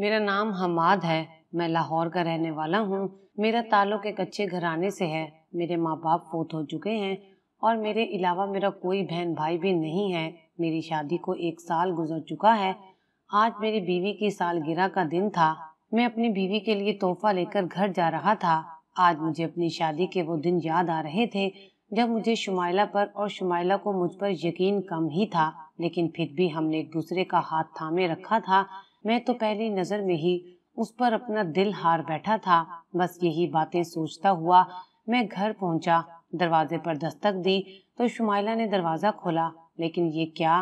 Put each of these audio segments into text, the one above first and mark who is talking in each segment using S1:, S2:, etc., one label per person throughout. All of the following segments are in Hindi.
S1: मेरा नाम हमाद है मैं लाहौर का रहने वाला हूँ मेरा ताल्लुक एक अच्छे घराने से है मेरे माँ बाप फोत हो चुके हैं और मेरे अलावा मेरा कोई बहन भाई भी नहीं है मेरी शादी को एक साल गुजर चुका है आज मेरी बीवी की सालगिरह का दिन था मैं अपनी बीवी के लिए तोहफा लेकर घर जा रहा था आज मुझे अपनी शादी के वो दिन याद आ रहे थे जब मुझे शुमाइला पर और शुमाइला को मुझ पर यकीन कम ही था लेकिन फिर भी हमने एक दूसरे का हाथ थामे रखा था मैं तो पहली नजर में ही उस पर अपना दिल हार बैठा था बस यही बातें सोचता हुआ मैं घर पहुंचा दरवाजे पर दस्तक दी तो शुमाइला ने दरवाजा खोला लेकिन ये क्या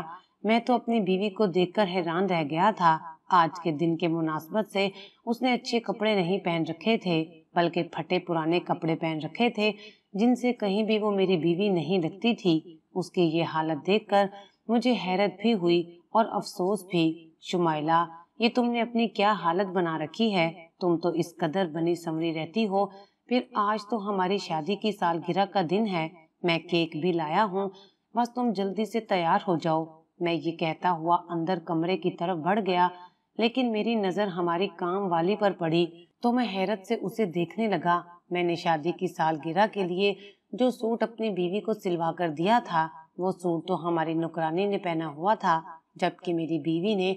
S1: मैं तो अपनी बीवी को देखकर हैरान रह गया था आज के दिन के मुनासबत से उसने अच्छे कपड़े नहीं पहन रखे थे बल्कि फटे पुराने कपड़े पहन रखे थे जिनसे कहीं भी वो मेरी बीवी नहीं लगती थी उसकी ये हालत देखकर मुझे हैरत भी हुई और अफसोस भी शुमाइला ये तुमने अपनी क्या हालत बना रखी है तुम तो इस कदर बनी संवरी रहती हो फिर आज तो हमारी शादी की सालगिरह का दिन है मैं केक भी लाया हूँ बस तुम जल्दी से तैयार हो जाओ मैं ये कहता हुआ अंदर कमरे की तरफ बढ़ गया लेकिन मेरी नज़र हमारी काम वाली पर पड़ी तो मैं हैरत से उसे देखने लगा मैंने शादी की सालगिरह के लिए जो सूट अपनी बीवी को सिलवा कर दिया था वो सूट तो हमारी नुकरानी ने पहना हुआ था जबकि मेरी बीवी ने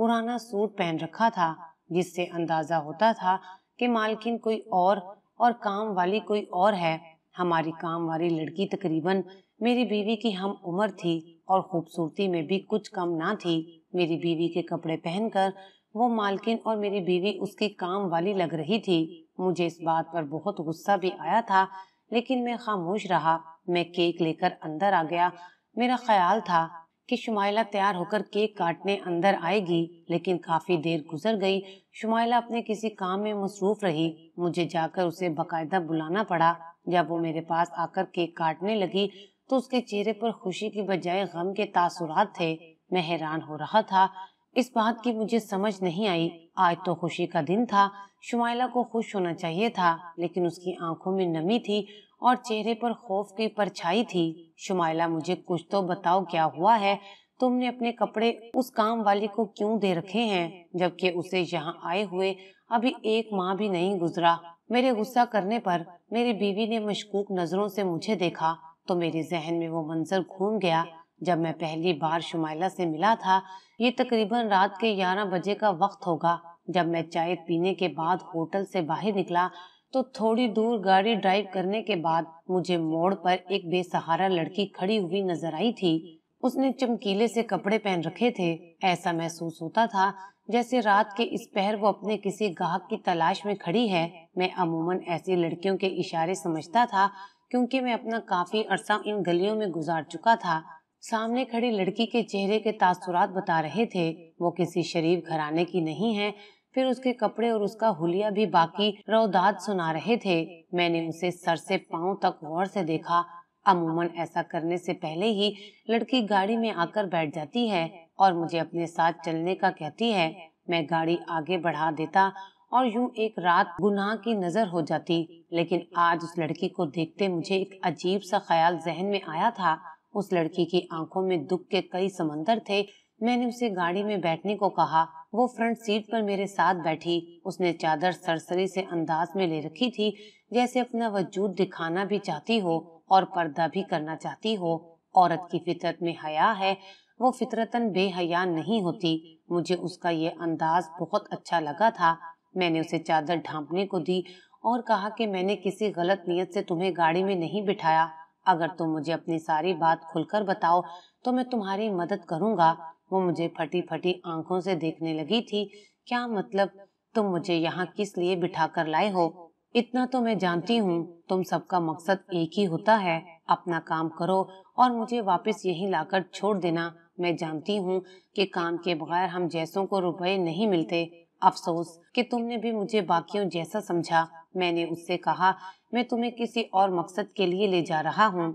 S1: पुराना सूट पहन रखा था जिससे अंदाजा होता था कि मालकिन कोई और और काम वाली कोई और है हमारी काम वाली लड़की तकरीबन मेरी बीवी की हम उम्र थी और खूबसूरती में भी कुछ कम ना थी मेरी बीवी के कपड़े पहनकर वो मालकिन और मेरी बीवी उसकी काम वाली लग रही थी मुझे इस बात पर बहुत गुस्सा भी आया था लेकिन मैं खामोश रहा मैं केक लेकर अंदर आ गया मेरा ख्याल था कि शुमाइला तैयार होकर केक काटने अंदर आएगी लेकिन काफ़ी देर गुजर गई शुमाइला अपने किसी काम में मसरूफ रही मुझे जाकर उसे बाकायदा बुलाना पड़ा जब वो मेरे पास आकर केक काटने लगी तो उसके चेहरे पर खुशी की बजाय गम के तासुरात थे मैं हैरान हो रहा था इस बात की मुझे समझ नहीं आई आज तो खुशी का दिन था शुमाइला को खुश होना चाहिए था लेकिन उसकी आंखों में नमी थी और चेहरे पर खौफ की परछाई थी शुमाइला मुझे कुछ तो बताओ क्या हुआ है तुमने अपने कपड़े उस काम वाली को क्यों दे रखे हैं जबकि उसे यहाँ आए हुए अभी एक माह भी नहीं गुजरा मेरे गुस्सा करने पर मेरी बीवी ने मशकूक नजरों से मुझे देखा तो मेरे जहन में वो मंजर घूम गया जब मैं पहली बार शुमाइला से मिला था ये तकरीबन रात के ग्यारह बजे का वक्त होगा जब मैं चाय पीने के बाद होटल से बाहर निकला तो थोड़ी दूर गाड़ी ड्राइव करने के बाद मुझे मोड़ पर एक बेसहारा लड़की खड़ी हुई नजर आई थी उसने चमकीले से कपड़े पहन रखे थे ऐसा महसूस होता था जैसे रात के इस पहर वो अपने किसी गाहक की तलाश में खड़ी है मैं अमूमन ऐसी लड़कियों के इशारे समझता था क्योंकि मैं अपना काफी अरसा इन गलियों में गुजार चुका था सामने खड़ी लड़की के चेहरे के तासुरात बता रहे थे वो किसी शरीफ घराने की नहीं है फिर उसके कपड़े और उसका हुलिया भी बाकी रौदाद सुना रहे थे मैंने उसे सर से पांव तक गौर से देखा अमूमन ऐसा करने से पहले ही लड़की गाड़ी में आकर बैठ जाती है और मुझे अपने साथ चलने का कहती है मैं गाड़ी आगे बढ़ा देता और यूं एक रात गुनाह की नजर हो जाती लेकिन आज उस लड़की को देखते मुझे एक अजीब सा ख्याल जहन में आया था उस लड़की की आंखों में दुख के कई समंदर थे मैंने उसे गाड़ी में बैठने को कहा वो फ्रंट सीट पर मेरे साथ बैठी उसने चादर सरसरी से अंदाज में ले रखी थी जैसे अपना वजूद दिखाना भी चाहती हो और पर्दा भी करना चाहती हो औरत की फितरत में हया है वो फितरतन बेहया नहीं होती मुझे उसका ये अंदाज बहुत अच्छा लगा था मैंने उसे चादर ढांपने को दी और कहा कि मैंने किसी गलत नीयत से तुम्हें गाड़ी में नहीं बिठाया अगर तुम मुझे अपनी सारी बात खुलकर बताओ तो मैं तुम्हारी मदद करूंगा वो मुझे फटी फटी आंखों से देखने लगी थी क्या मतलब तुम मुझे यहाँ किस लिए बिठा कर लाए हो इतना तो मैं जानती हूँ तुम सबका मकसद एक ही होता है अपना काम करो और मुझे वापस ला लाकर छोड़ देना मैं जानती हूँ कि काम के बगैर हम जैसों को रुपए नहीं मिलते अफसोस कि तुमने भी मुझे बाकियों जैसा समझा मैंने उससे कहा मैं तुम्हें किसी और मकसद के लिए ले जा रहा हूँ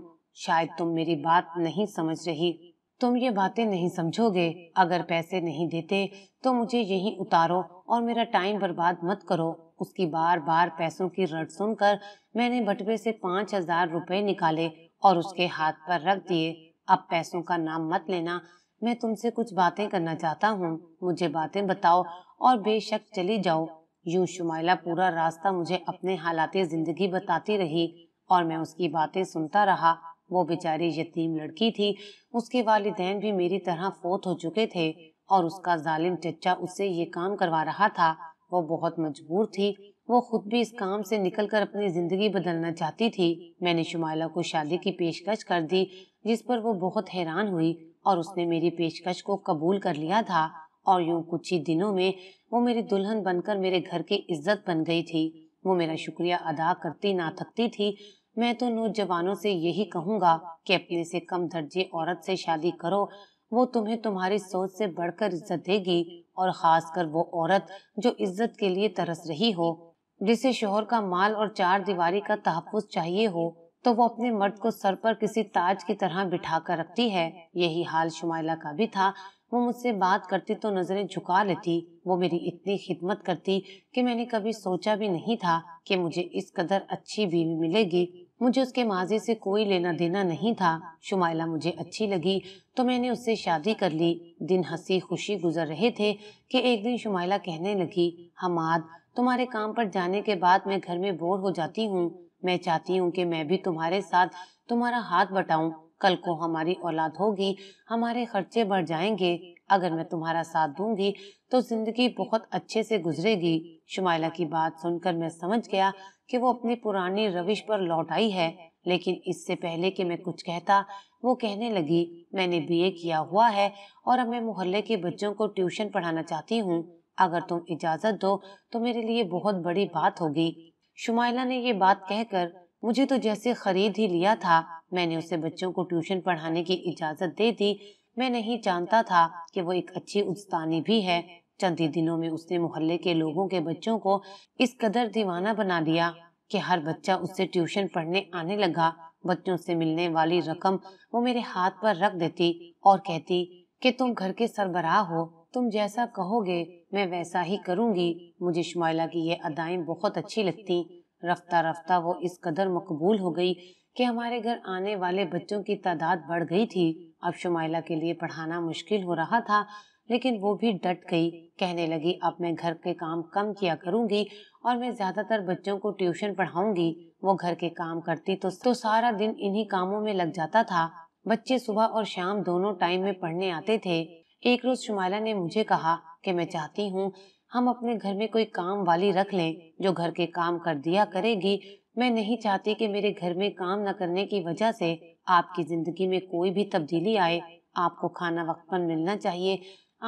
S1: शायद तुम मेरी बात नहीं समझ रही तुम ये बातें नहीं समझोगे अगर पैसे नहीं देते तो मुझे यहीं उतारो और मेरा टाइम बर्बाद मत करो उसकी बार बार पैसों की रट सुनकर मैंने बटवे से पाँच हजार रुपये निकाले और उसके हाथ पर रख दिए अब पैसों का नाम मत लेना मैं तुमसे कुछ बातें करना चाहता हूँ मुझे बातें बताओ और बेशक चली जाओ यूं शुमाइला पूरा रास्ता मुझे अपने हालात ज़िंदगी बताती रही और मैं उसकी बातें सुनता रहा वो बेचारी यतीम लड़की थी उसके वालदेन भी मेरी तरह फोत हो चुके थे और उसका जालिम चचा उससे ये काम करवा रहा था वो बहुत मजबूर थी वो खुद भी इस काम से निकलकर अपनी ज़िंदगी बदलना चाहती थी मैंने शुमाला को शादी की पेशकश कर दी जिस पर वो बहुत हैरान हुई और उसने मेरी पेशकश को कबूल कर लिया था और यूं कुछ ही दिनों में वो मेरी दुल्हन बनकर मेरे घर की इज्जत बन गई थी वो मेरा शुक्रिया अदा करती ना थकती थी मैं तो नौजवानों से यही कहूँगा कि अपने से कम दर्जे औरत से शादी करो वो तुम्हें तुम्हारी सोच से बढ़कर इज्जत देगी और खासकर वो औरत जो इज्जत के लिए तरस रही हो जिसे शोहर का माल और चार दीवारी का तहफ़ चाहिए हो तो वो अपने मर्द को सर पर किसी ताज की तरह बिठा कर रखती है यही हाल शुमाइला का भी था वो मुझसे बात करती तो नज़रें झुका लेती वो मेरी इतनी खिदमत करती कि मैंने कभी सोचा भी नहीं था कि मुझे इस कदर अच्छी बीवी मिलेगी मुझे उसके माजी से कोई लेना देना नहीं था शुमाइला मुझे अच्छी लगी तो मैंने उससे शादी कर ली दिन हंसी खुशी गुजर रहे थे कि एक दिन शुमाइला कहने लगी हमाद तुम्हारे काम पर जाने के बाद मैं घर में बोर हो जाती हूँ मैं चाहती हूँ कि मैं भी तुम्हारे साथ तुम्हारा हाथ बटाऊँ कल को हमारी औलाद होगी हमारे खर्चे बढ़ जाएंगे अगर मैं तुम्हारा साथ दूंगी तो जिंदगी बहुत अच्छे से गुजरेगी शुमाइला की बात सुनकर मैं समझ गया कि वो अपनी पुरानी रविश पर लौट आई है लेकिन इससे पहले कि मैं कुछ कहता वो कहने लगी मैंने बीए किया हुआ है और अब मैं मोहल्ले के बच्चों को ट्यूशन पढ़ाना चाहती हूँ अगर तुम इजाज़त दो तो मेरे लिए बहुत बड़ी बात होगी शुमाइला ने ये बात कहकर मुझे तो जैसे खरीद ही लिया था मैंने उसे बच्चों को ट्यूशन पढ़ाने की इजाज़त दे दी मैं नहीं जानता था कि वो एक अच्छी उस्तानी भी है चंद ही दिनों में उसने मोहल्ले के लोगों के बच्चों को इस कदर दीवाना बना दिया कि हर बच्चा उससे ट्यूशन पढ़ने आने लगा बच्चों से मिलने वाली रकम वो मेरे हाथ पर रख देती और कहती कि तुम घर के सरबराह हो तुम जैसा कहोगे मैं वैसा ही करूंगी मुझे शुमाइला की ये अदाएं बहुत अच्छी लगती रफ्ता रफ्ता वो इस कदर मकबूल हो गई कि हमारे घर आने वाले बच्चों की तादाद बढ़ गई थी अब शुमाइला के लिए पढ़ाना मुश्किल हो रहा था लेकिन वो भी डट गई कहने लगी अब मैं घर के काम कम किया करूंगी और मैं ज्यादातर बच्चों को ट्यूशन पढ़ाऊंगी वो घर के काम करती तो तो सारा दिन इन्हीं कामों में लग जाता था बच्चे सुबह और शाम दोनों टाइम में पढ़ने आते थे एक रोज शुमाइला ने मुझे कहा कि मैं चाहती हूँ हम अपने घर में कोई काम वाली रख लें जो घर के काम कर दिया करेगी मैं नहीं चाहती कि मेरे घर में काम न करने की वजह से आपकी जिंदगी में कोई भी तब्दीली आए आपको खाना वक्त पर मिलना चाहिए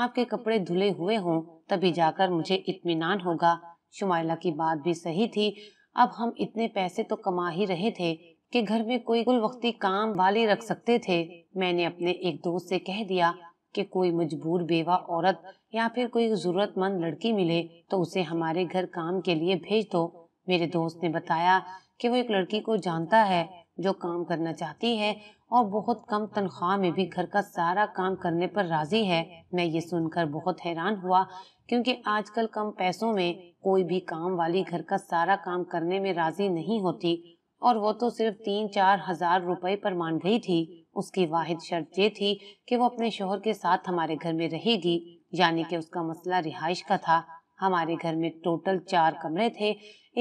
S1: आपके कपड़े धुले हुए हों तभी जाकर मुझे इत्मीनान होगा शुमाइला की बात भी सही थी अब हम इतने पैसे तो कमा ही रहे थे कि घर में कोई गुल वक्ती काम वाली रख सकते थे मैंने अपने एक दोस्त से कह दिया कि कोई मजबूर बेवा औरत या फिर कोई जरूरतमंद लड़की मिले तो उसे हमारे घर काम के लिए भेज दो मेरे दोस्त ने बताया कि वो एक लड़की को जानता है जो काम करना चाहती है और बहुत कम तनख्वाह में भी घर का सारा काम करने पर राजी है मैं ये सुनकर बहुत हैरान हुआ क्योंकि आजकल कम पैसों में कोई भी काम वाली घर का सारा काम करने में राजी नहीं होती और वो तो सिर्फ तीन चार हजार रुपए पर मान गई थी उसकी वाहिद शर्त ये थी कि वो अपने शोहर के साथ हमारे घर में रहेगी यानी कि उसका मसला रिहाइश का था हमारे घर में टोटल चार कमरे थे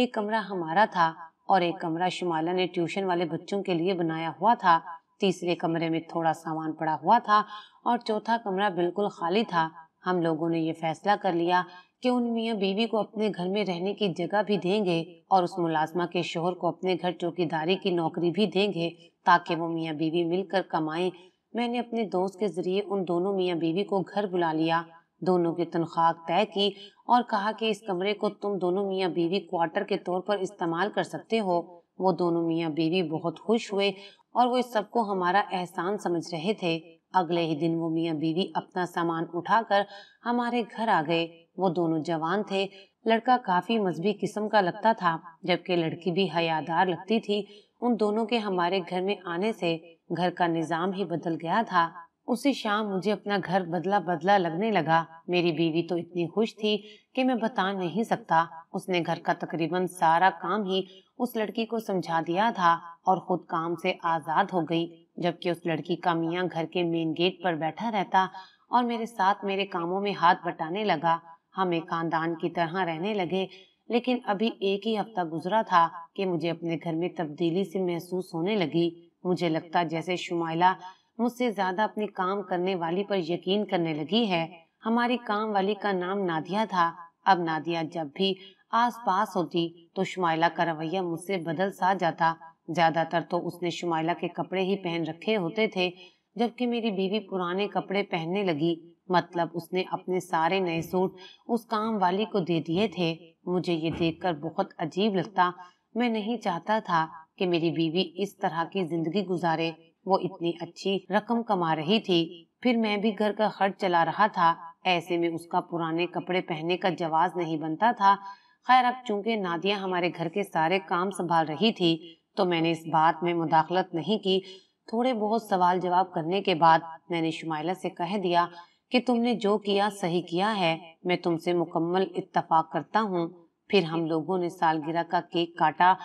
S1: एक कमरा हमारा था और एक कमरा शुमाला ने ट्यूशन वाले बच्चों के लिए बनाया हुआ था तीसरे कमरे में थोड़ा सामान पड़ा हुआ था और चौथा कमरा बिल्कुल खाली था हम लोगों ने ये फैसला कर लिया कि उन मियाँ बीवी को अपने घर में रहने की जगह भी देंगे और उस मुलाजमा के शोहर को अपने घर चौकीदारी की नौकरी भी देंगे ताकि वो मियाँ बीवी मिलकर कमाएं मैंने अपने दोस्त के जरिए उन दोनों मियाँ बीवी को घर बुला लिया दोनों की तनख्वाह तय की और कहा कि इस कमरे को तुम दोनों मियाँ बीवी क्वार्टर के तौर पर इस्तेमाल कर सकते हो वो दोनों मियाँ बीवी बहुत खुश हुए और वो इस सबको हमारा एहसान समझ रहे थे अगले ही दिन वो मियाँ बीवी अपना सामान उठाकर हमारे घर आ गए वो दोनों जवान थे लड़का काफी मजबी किस्म का लगता था जबकि लड़की भी हयादार लगती थी उन दोनों के हमारे घर में आने से घर का निज़ाम ही बदल गया था उसी शाम मुझे अपना घर बदला बदला लगने लगा मेरी बीवी तो इतनी खुश थी कि मैं बता नहीं सकता उसने घर का तकरीबन सारा काम ही उस लड़की को समझा दिया था और खुद काम से आजाद हो गई जबकि उस लड़की का मियाँ घर के मेन गेट पर बैठा रहता और मेरे साथ मेरे कामों में हाथ बटाने लगा हम एक खानदान की तरह रहने लगे लेकिन अभी एक ही हफ्ता गुजरा था कि मुझे अपने घर में तब्दीली से महसूस होने लगी मुझे लगता जैसे शुमाइला मुझसे ज्यादा अपने काम करने वाली पर यकीन करने लगी है हमारी काम वाली का नाम नादिया था अब नादिया जब भी आस पास होती तो शुमाइला का रवैया मुझसे बदल सा जाता ज्यादातर तो उसने शुमाइला के कपड़े ही पहन रखे होते थे जबकि मेरी बीवी पुराने कपड़े पहनने लगी मतलब उसने अपने सारे नए सूट उस काम वाली को दे दिए थे मुझे ये देखकर बहुत अजीब लगता मैं नहीं चाहता था कि मेरी बीवी इस तरह की जिंदगी गुजारे वो इतनी अच्छी रकम कमा रही थी फिर मैं भी घर का खर्च चला रहा था ऐसे में उसका पुराने कपड़े पहनने का जवाब नहीं बनता था खैर अब चूंकि नादिया हमारे घर के सारे काम संभाल रही थी तो मैंने इस बात में मुदाखलत नहीं की थोड़े बहुत सवाल जवाब करने के बाद मैंने शुमाइला से कह दिया कि तुमने जो किया सही किया है मैं तुमसे मुकम्मल इत्तफाक करता हूँ फिर हम लोगों ने सालगिरह का केक काटा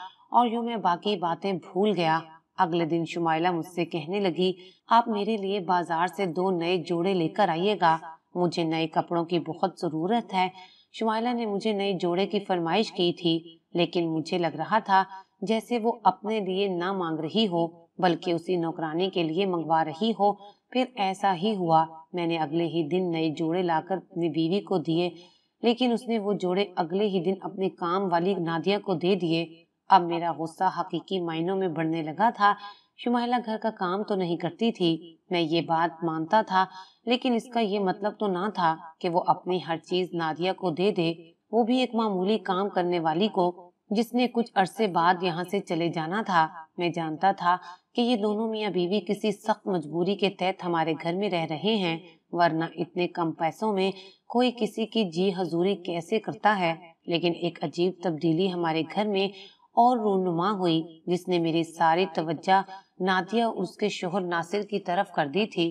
S1: और यूं मैं बाकी बातें भूल गया अगले दिन शुमाइला मुझसे कहने लगी आप मेरे लिए बाजार से दो नए जोड़े लेकर आइएगा मुझे नए कपड़ों की बहुत ज़रूरत है शुमाइला ने मुझे नए जोड़े की फरमाइश की थी लेकिन मुझे लग रहा था जैसे वो अपने लिए ना मांग रही हो बल्कि उसी नौकरानी के लिए मंगवा रही हो फिर ऐसा ही हुआ मैंने अगले ही दिन नए जोड़े लाकर अपनी बीवी को दिए लेकिन उसने वो जोड़े अगले ही दिन अपने काम वाली नादिया को दे दिए अब मेरा गुस्सा हकीकी मायनों में बढ़ने लगा था शुमाहिला घर का काम तो नहीं करती थी मैं ये बात मानता था लेकिन इसका ये मतलब तो ना था कि वो अपनी हर चीज नादिया को दे दे वो भी एक मामूली काम करने वाली को जिसने कुछ अरसे बाद यहाँ से चले जाना था मैं जानता था कि ये दोनों मियाँ बीवी किसी सख्त मजबूरी के तहत हमारे घर में रह रहे हैं वरना इतने कम पैसों में कोई किसी की जी हजूरी कैसे करता है लेकिन एक अजीब तब्दीली हमारे घर में और रोनुमा हुई जिसने मेरी सारी तवज्जा नादिया और उसके शोहर नासिर की तरफ कर दी थी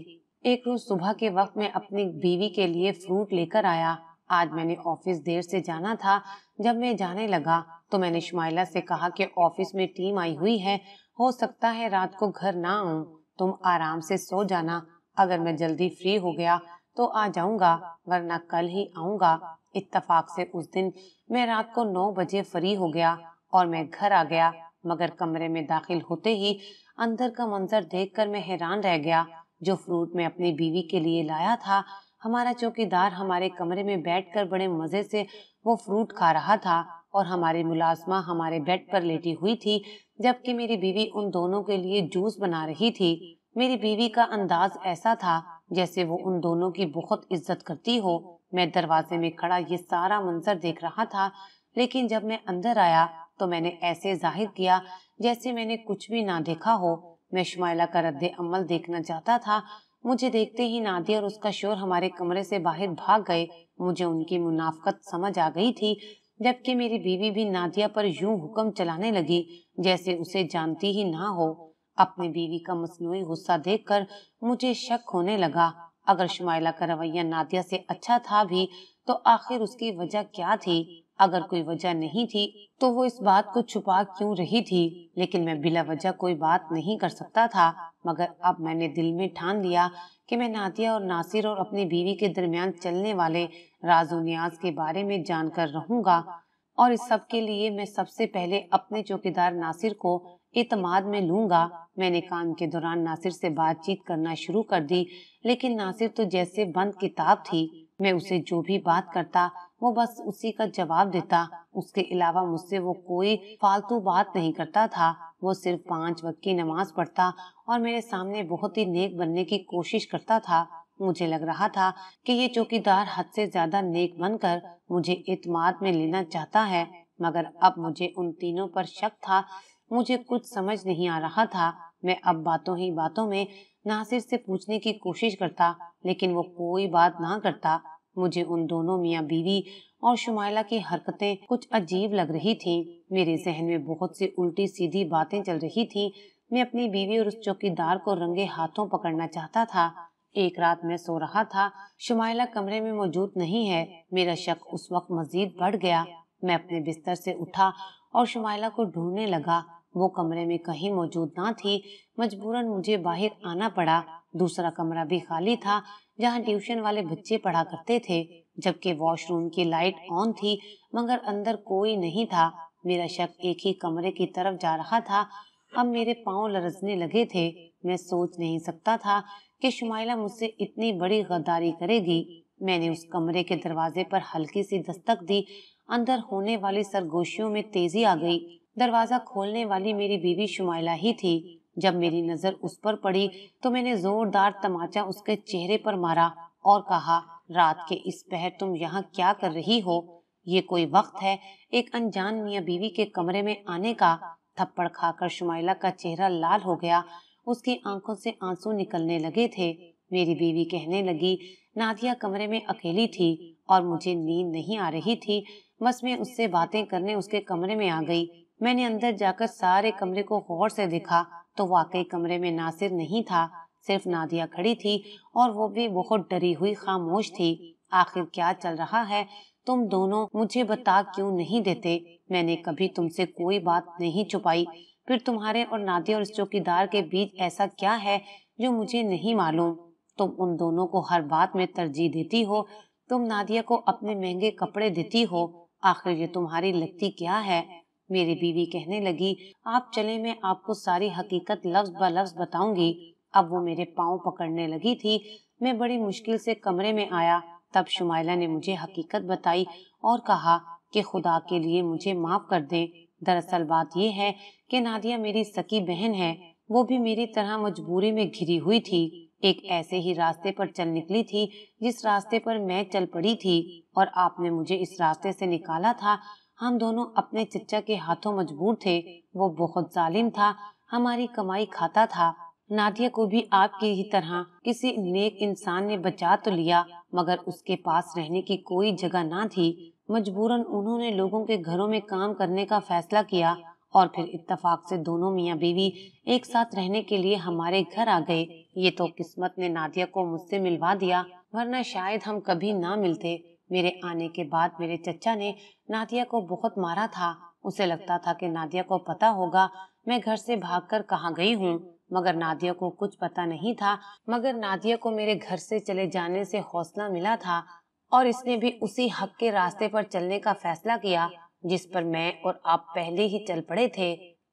S1: एक रोज सुबह के वक्त मैं अपनी बीवी के लिए फ्रूट लेकर आया आज मैंने ऑफिस देर से जाना था जब मैं जाने लगा तो मैंने शुमाइला से कहा कि ऑफिस में टीम आई हुई है हो सकता है रात को घर ना आऊं तुम आराम से सो जाना अगर मैं जल्दी फ्री हो गया तो आ जाऊंगा वरना कल ही आऊंगा इत्तफाक से उस दिन मैं रात को नौ बजे फ्री हो गया और मैं घर आ गया मगर कमरे में दाखिल होते ही अंदर का मंजर देखकर मैं हैरान रह गया जो फ्रूट मैं अपनी बीवी के लिए लाया था हमारा चौकीदार हमारे कमरे में बैठकर बड़े मज़े से वो फ्रूट खा रहा था और हमारी मुलाजमा हमारे बेड पर लेटी हुई थी जबकि मेरी बीवी उन दोनों के लिए जूस बना रही थी मेरी बीवी का अंदाज ऐसा था जैसे वो उन दोनों की बहुत इज्जत करती हो मैं दरवाजे में खड़ा ये सारा मंजर देख रहा था लेकिन जब मैं अंदर आया तो मैंने ऐसे जाहिर किया जैसे मैंने कुछ भी ना देखा हो मैं शुमाइला का रद्द अमल देखना चाहता था मुझे देखते ही नादिया और उसका शोर हमारे कमरे से बाहर भाग गए मुझे उनकी मुनाफ्त समझ आ गई थी जबकि मेरी बीवी भी नादिया पर यूं हुक्म चलाने लगी जैसे उसे जानती ही ना हो अपनी बीवी का मसनू गुस्सा देखकर मुझे शक होने लगा अगर शुमाइला का रवैया नादिया से अच्छा था भी तो आखिर उसकी वजह क्या थी अगर कोई वजह नहीं थी तो वो इस बात को छुपा क्यों रही थी लेकिन मैं बिला वजह कोई बात नहीं कर सकता था मगर अब मैंने दिल में ठान लिया कि मैं नातिया और नासिर और अपनी बीवी के दरमियान चलने वाले न्याज के बारे में जानकर रहूंगा और इस सब के लिए मैं सबसे पहले अपने चौकीदार नासिर को इतमाद में लूंगा मैंने काम के दौरान नासिर से बातचीत करना शुरू कर दी लेकिन नासिर तो जैसे बंद किताब थी मैं उसे जो भी बात करता वो बस उसी का जवाब देता उसके अलावा मुझसे वो कोई फालतू बात नहीं करता था वो सिर्फ पांच वक्त की नमाज पढ़ता और मेरे सामने बहुत ही नेक बनने की कोशिश करता था मुझे लग रहा था कि ये चौकीदार हद से ज्यादा नेक बनकर मुझे इतमाद में लेना चाहता है मगर अब मुझे उन तीनों पर शक था मुझे कुछ समझ नहीं आ रहा था मैं अब बातों ही बातों में नासिर से पूछने की कोशिश करता लेकिन वो कोई बात ना करता मुझे उन दोनों मियाँ बीवी और शुमाइला की हरकतें कुछ अजीब लग रही थी मेरे जहन में बहुत सी उल्टी सीधी बातें चल रही थी मैं अपनी बीवी और उस चौकीदार को रंगे हाथों पकड़ना चाहता था एक रात मैं सो रहा था शुमाइला कमरे में मौजूद नहीं है मेरा शक उस वक्त मजीद बढ़ गया मैं अपने बिस्तर से उठा और शुमाइला को ढूंढने लगा वो कमरे में कहीं मौजूद ना थी मजबूरन मुझे बाहर आना पड़ा दूसरा कमरा भी खाली था जहाँ ट्यूशन वाले बच्चे पढ़ा करते थे जबकि वॉशरूम की लाइट ऑन थी मगर अंदर कोई नहीं था मेरा शक एक ही कमरे की तरफ जा रहा था अब मेरे पांव लरजने लगे थे मैं सोच नहीं सकता था कि शुमाइला मुझसे इतनी बड़ी गद्दारी करेगी मैंने उस कमरे के दरवाजे पर हल्की सी दस्तक दी अंदर होने वाली सरगोशियों में तेजी आ गई दरवाजा खोलने वाली मेरी बीवी शुमाइला ही थी जब मेरी नजर उस पर पड़ी तो मैंने जोरदार तमाचा उसके चेहरे पर मारा और कहा रात के इस पहर तुम यहाँ क्या कर रही हो ये कोई वक्त है एक अनजान मियाँ बीवी के कमरे में आने का थप्पड़ खाकर शुमाइला का चेहरा लाल हो गया उसकी आंखों से आंसू निकलने लगे थे मेरी बीवी कहने लगी नादिया कमरे में अकेली थी और मुझे नींद नहीं आ रही थी बस मैं उससे बातें करने उसके कमरे में आ गई मैंने अंदर जाकर सारे कमरे को गौर से देखा तो वाकई कमरे में नासिर नहीं था सिर्फ नादिया खड़ी थी और वो भी बहुत डरी हुई खामोश थी आखिर क्या चल रहा है तुम दोनों मुझे बता क्यों नहीं देते मैंने कभी तुमसे कोई बात नहीं छुपाई फिर तुम्हारे और नादिया और इस चौकीदार के बीच ऐसा क्या है जो मुझे नहीं मालूम तुम उन दोनों को हर बात में तरजीह देती हो तुम नादिया को अपने महंगे कपड़े देती हो आखिर ये तुम्हारी लगती क्या है मेरी बीवी कहने लगी आप चले मैं आपको सारी हकीकत लफ्ज ब लफ्ज बताऊंगी अब वो मेरे पाँव पकड़ने लगी थी मैं बड़ी मुश्किल से कमरे में आया तब शुमाइला ने मुझे हकीकत बताई और कहा कि खुदा के लिए मुझे माफ कर दे दरअसल बात यह है कि नादिया मेरी सकी बहन है वो भी मेरी तरह मजबूरी में घिरी हुई थी एक ऐसे ही रास्ते पर चल निकली थी जिस रास्ते पर मैं चल पड़ी थी और आपने मुझे इस रास्ते से निकाला था हम दोनों अपने चचा के हाथों मजबूर थे वो बहुत जालिम था हमारी कमाई खाता था नादिया को भी आपकी ही तरह किसी नेक इंसान ने बचा तो लिया मगर उसके पास रहने की कोई जगह ना थी मजबूरन उन्होंने लोगों के घरों में काम करने का फैसला किया और फिर इत्तफाक से दोनों मियाँ बीवी एक साथ रहने के लिए हमारे घर आ गए ये तो किस्मत ने नादिया को मुझसे मिलवा दिया वरना शायद हम कभी ना मिलते मेरे आने के बाद मेरे चचा ने नादिया को बहुत मारा था उसे लगता था कि नादिया को पता होगा मैं घर से भागकर कहाँ गई हूँ मगर नादिया को कुछ पता नहीं था मगर नादिया को मेरे घर से चले जाने से हौसला मिला था और इसने भी उसी हक के रास्ते पर चलने का फैसला किया जिस पर मैं और आप पहले ही चल पड़े थे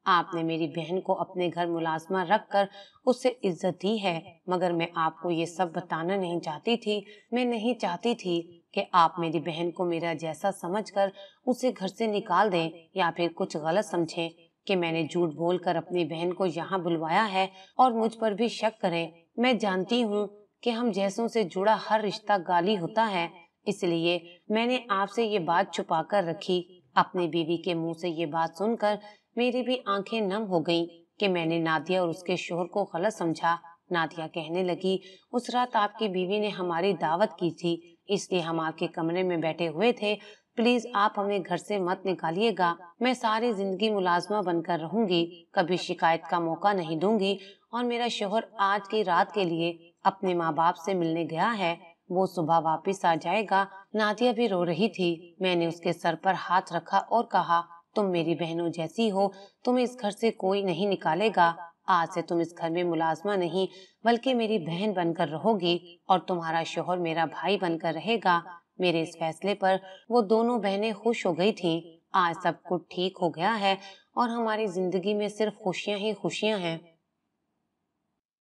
S1: आपने मेरी बहन को अपने घर मुलाजमा रख कर उससे इज्जत दी है मगर मैं आपको ये सब बताना नहीं चाहती थी मैं नहीं चाहती थी कि आप मेरी बहन को मेरा जैसा समझकर उसे घर से निकाल दें या फिर कुछ गलत समझें कि मैंने झूठ बोलकर अपनी बहन को यहाँ बुलवाया है और मुझ पर भी शक करें मैं जानती हूँ कि हम जैसों से जुड़ा हर रिश्ता गाली होता है इसलिए मैंने आपसे ये बात छुपा कर रखी अपनी बीवी के मुंह से ये बात सुनकर मेरी भी आंखें नम हो गईं कि मैंने नादिया और उसके शोहर को गलत समझा नादिया कहने लगी उस रात आपकी बीवी ने हमारी दावत की थी इसलिए हम आपके कमरे में बैठे हुए थे प्लीज आप हमें घर से मत निकालिएगा मैं सारी जिंदगी मुलाजमा बनकर रहूंगी कभी शिकायत का मौका नहीं दूंगी और मेरा शोहर आज की रात के लिए अपने माँ बाप से मिलने गया है वो सुबह वापस आ जाएगा नादिया भी रो रही थी मैंने उसके सर पर हाथ रखा और कहा तुम मेरी बहनों जैसी हो तुम्हें इस घर से कोई नहीं निकालेगा आज से तुम इस घर में मुलाजमा नहीं बल्कि मेरी बहन बनकर रहोगी और तुम्हारा शोहर मेरा भाई बनकर रहेगा मेरे इस फैसले पर वो दोनों बहनें खुश हो गई थीं। आज सब कुछ ठीक हो गया है और हमारी जिंदगी में सिर्फ खुशियां ही खुशियां हैं